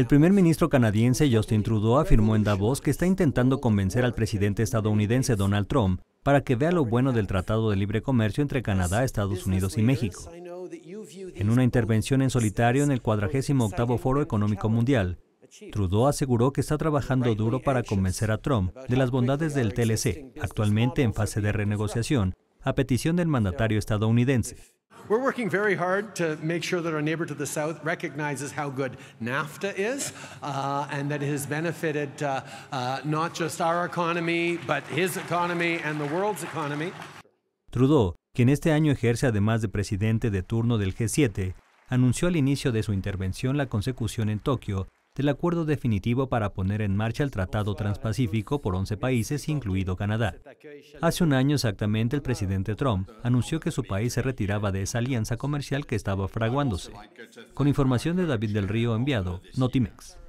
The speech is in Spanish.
El primer ministro canadiense Justin Trudeau afirmó en Davos que está intentando convencer al presidente estadounidense Donald Trump para que vea lo bueno del Tratado de Libre Comercio entre Canadá, Estados Unidos y México. En una intervención en solitario en el 48 Foro Económico Mundial, Trudeau aseguró que está trabajando duro para convencer a Trump de las bondades del TLC, actualmente en fase de renegociación, a petición del mandatario estadounidense. We're working very hard to make sure that our neighbor to the south recognizes how good NAFTA is uh, and that it has benefited uh, uh not just our economy, but his economy and the world's economy. Trudeau, quien este año ejerce además de presidente de turno del G7, anunció al inicio de su intervención la consecución en Tokio del acuerdo definitivo para poner en marcha el Tratado Transpacífico por 11 países, incluido Canadá. Hace un año exactamente, el presidente Trump anunció que su país se retiraba de esa alianza comercial que estaba fraguándose. Con información de David del Río enviado, Notimex.